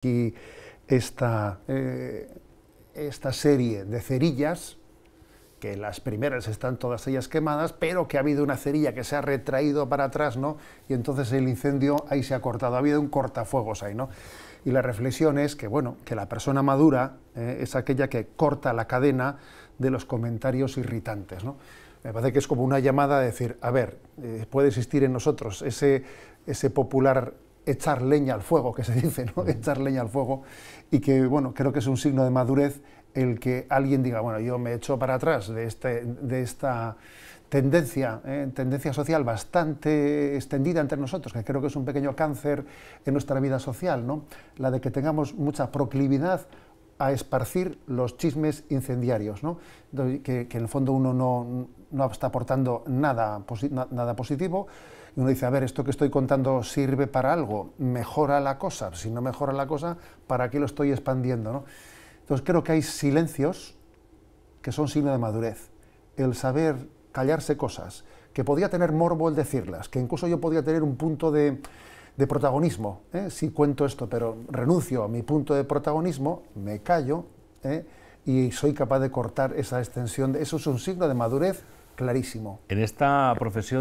aquí esta, eh, esta serie de cerillas, que las primeras están todas ellas quemadas, pero que ha habido una cerilla que se ha retraído para atrás, ¿no? Y entonces el incendio ahí se ha cortado, ha habido un cortafuegos ahí, ¿no? Y la reflexión es que, bueno, que la persona madura eh, es aquella que corta la cadena de los comentarios irritantes, ¿no? Me parece que es como una llamada a decir, a ver, eh, puede existir en nosotros ese, ese popular echar leña al fuego, que se dice, ¿no? Echar leña al fuego y que, bueno, creo que es un signo de madurez el que alguien diga, bueno, yo me echo para atrás de, este, de esta tendencia, ¿eh? tendencia social bastante extendida entre nosotros, que creo que es un pequeño cáncer en nuestra vida social, ¿no? La de que tengamos mucha proclividad a esparcir los chismes incendiarios, que, en el fondo uno no, está aportando nada, nada positivo. Y uno dice, a ver, esto que estoy contando sirve para algo, mejora la cosa. Si no mejora la cosa, ¿para qué lo estoy expandiendo? ¿no? Entonces creo que hay silencios que son signo de madurez. El saber callarse cosas, que podía tener morbo el decirlas, que incluso yo podía tener un punto de, de protagonismo. ¿eh? si cuento esto, pero renuncio a mi punto de protagonismo, me callo ¿eh? y soy capaz de cortar esa extensión. Eso es un signo de madurez clarísimo. En esta profesión